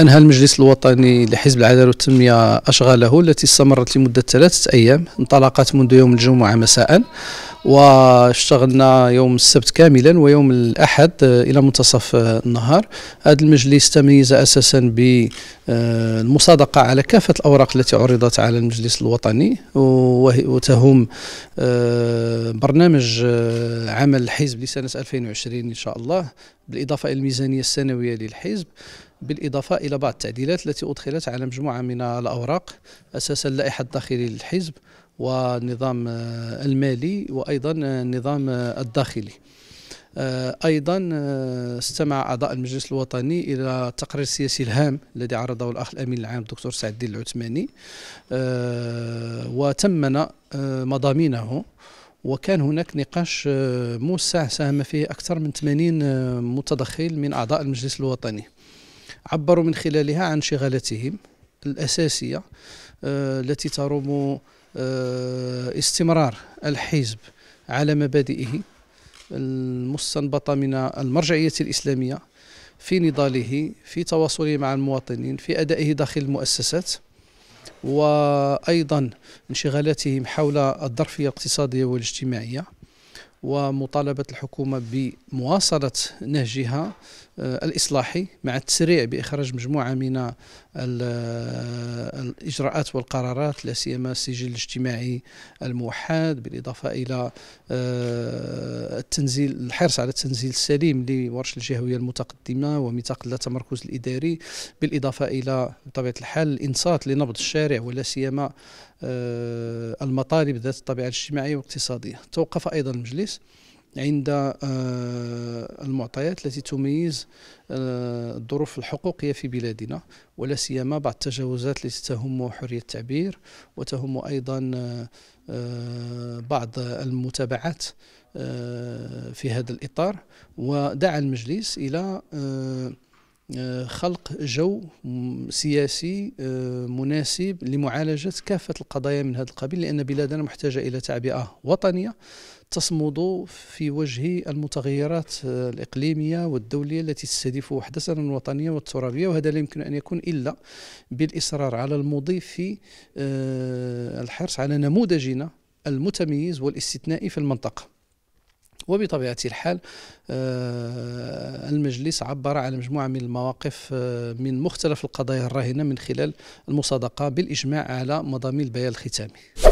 أنهى المجلس الوطني لحزب العدالة والتنمية أشغاله التي استمرت لمدة ثلاثة أيام انطلقت منذ يوم الجمعة مساء واشتغلنا يوم السبت كاملا ويوم الأحد إلى منتصف النهار هذا المجلس تميز أساسا بالمصادقة على كافة الأوراق التي عرضت على المجلس الوطني وتهم آه، برنامج آه، عمل الحزب لسنة 2020 إن شاء الله بالإضافة إلى الميزانية السنوية للحزب بالإضافة إلى بعض التعديلات التي أدخلت على مجموعة من الأوراق أساسا اللائحة الداخلي للحزب والنظام المالي وأيضا النظام الداخلي آه، ايضا آه، استمع اعضاء المجلس الوطني الى التقرير السياسي الهام الذي عرضه الاخ الامين العام الدكتور سعد الدين العثماني آه، وتمن مضامينه وكان هناك نقاش موسع ساهم فيه اكثر من 80 متدخل من اعضاء المجلس الوطني عبروا من خلالها عن شغلتهم الأساسية آه، التي تروم آه، استمرار الحزب على مبادئه المستنبطة من المرجعية الإسلامية في نضاله في تواصله مع المواطنين في أدائه داخل المؤسسات وأيضا انشغالاتهم حول الظرفية الاقتصادية والاجتماعية ومطالبة الحكومة بمواصلة نهجها آه، الإصلاحي مع التسريع بإخراج مجموعة من آه، الإجراءات والقرارات لا سيما السجل الاجتماعي الموحد بالإضافة إلى آه، التنزيل الحرص على التنزيل السليم لورش الجهوية المتقدمة وميثاق لا تمركز الإداري بالإضافة إلى بطبيعة الحال الإنصات لنبض الشارع ولا سيما آه، المطالب ذات الطبيعة الاجتماعية والاقتصادية توقف أيضا المجلس عند آه، المعطيات التي تميز آه، الظروف الحقوقية في بلادنا ولا سيما بعض التجاوزات التي تهم حرية التعبير وتهم أيضا بعض المتابعات في هذا الإطار ودعا المجلس إلى آه، خلق جو سياسي آه، مناسب لمعالجة كافة القضايا من هذا القبيل لأن بلادنا محتاجة إلى تعبئة وطنية تصمد في وجه المتغيرات آه، الإقليمية والدولية التي تستهدف وحدتنا الوطنية والترابية وهذا لا يمكن أن يكون إلا بالإصرار على المضي في الحرص على نموذجنا المتميز والاستثنائي في المنطقة وبطبيعة الحال آه، المجلس عبر على مجموعة من المواقف آه، من مختلف القضايا الراهنة من خلال المصادقة بالإجماع على مضامين البيان الختامي